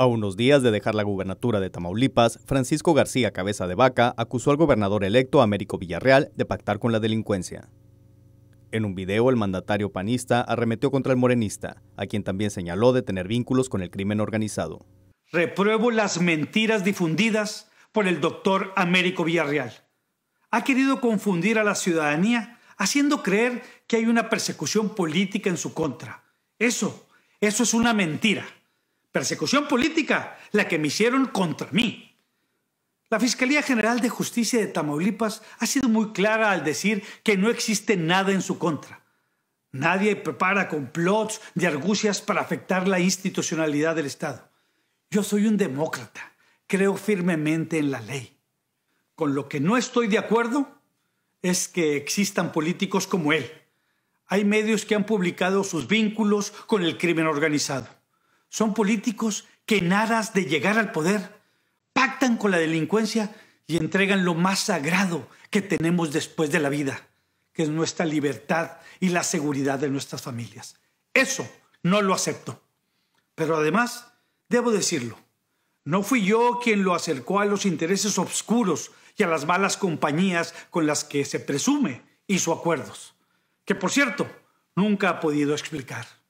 A unos días de dejar la gubernatura de Tamaulipas, Francisco García Cabeza de Vaca acusó al gobernador electo Américo Villarreal de pactar con la delincuencia. En un video, el mandatario panista arremetió contra el morenista, a quien también señaló de tener vínculos con el crimen organizado. Repruebo las mentiras difundidas por el doctor Américo Villarreal. Ha querido confundir a la ciudadanía haciendo creer que hay una persecución política en su contra. Eso, eso es una mentira. Persecución política, la que me hicieron contra mí. La Fiscalía General de Justicia de Tamaulipas ha sido muy clara al decir que no existe nada en su contra. Nadie prepara complots de argucias para afectar la institucionalidad del Estado. Yo soy un demócrata, creo firmemente en la ley. Con lo que no estoy de acuerdo es que existan políticos como él. Hay medios que han publicado sus vínculos con el crimen organizado. Son políticos que en aras de llegar al poder pactan con la delincuencia y entregan lo más sagrado que tenemos después de la vida, que es nuestra libertad y la seguridad de nuestras familias. Eso no lo acepto. Pero además, debo decirlo, no fui yo quien lo acercó a los intereses obscuros y a las malas compañías con las que se presume hizo acuerdos, que por cierto, nunca ha podido explicar.